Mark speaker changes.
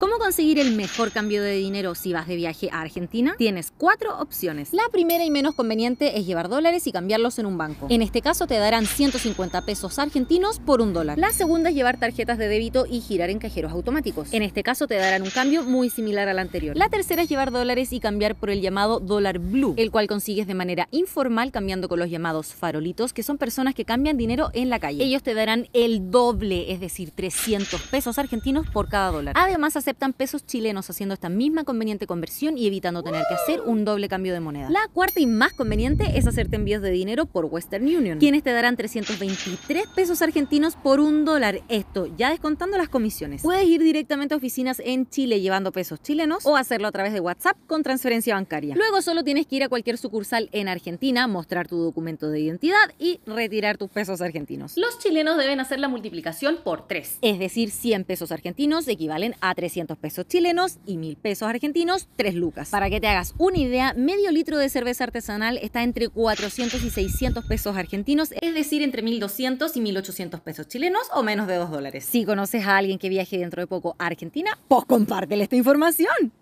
Speaker 1: ¿Cómo conseguir el mejor cambio de dinero si vas de viaje a Argentina? Tienes cuatro opciones. La primera y menos conveniente es llevar dólares y cambiarlos en un banco. En este caso te darán 150 pesos argentinos por un dólar. La segunda es llevar tarjetas de débito y girar en cajeros automáticos. En este caso te darán un cambio muy similar al anterior. La tercera es llevar dólares y cambiar por el llamado dólar blue, el cual consigues de manera informal cambiando con los llamados farolitos, que son personas que cambian dinero en la calle. Ellos te darán el doble, es decir, 300 pesos argentinos por cada dólar. Además, aceptan pesos chilenos haciendo esta misma conveniente conversión y evitando tener que hacer un doble cambio de moneda. La cuarta y más conveniente es hacerte envíos de dinero por Western Union, quienes te darán 323 pesos argentinos por un dólar. Esto ya descontando las comisiones. Puedes ir directamente a oficinas en Chile llevando pesos chilenos o hacerlo a través de WhatsApp con transferencia bancaria. Luego solo tienes que ir a cualquier sucursal en Argentina, mostrar tu documento de identidad y retirar tus pesos argentinos. Los chilenos deben hacer la multiplicación por 3, es decir, 100 pesos argentinos equivalen a 300 pesos chilenos y 1000 pesos argentinos, 3 lucas. Para que te hagas una idea, medio litro de cerveza artesanal está entre 400 y 600 pesos argentinos, es decir, entre 1200 y 1800 pesos chilenos o menos de 2 dólares. Si conoces a alguien que viaje dentro de poco a Argentina, pues compártele esta información.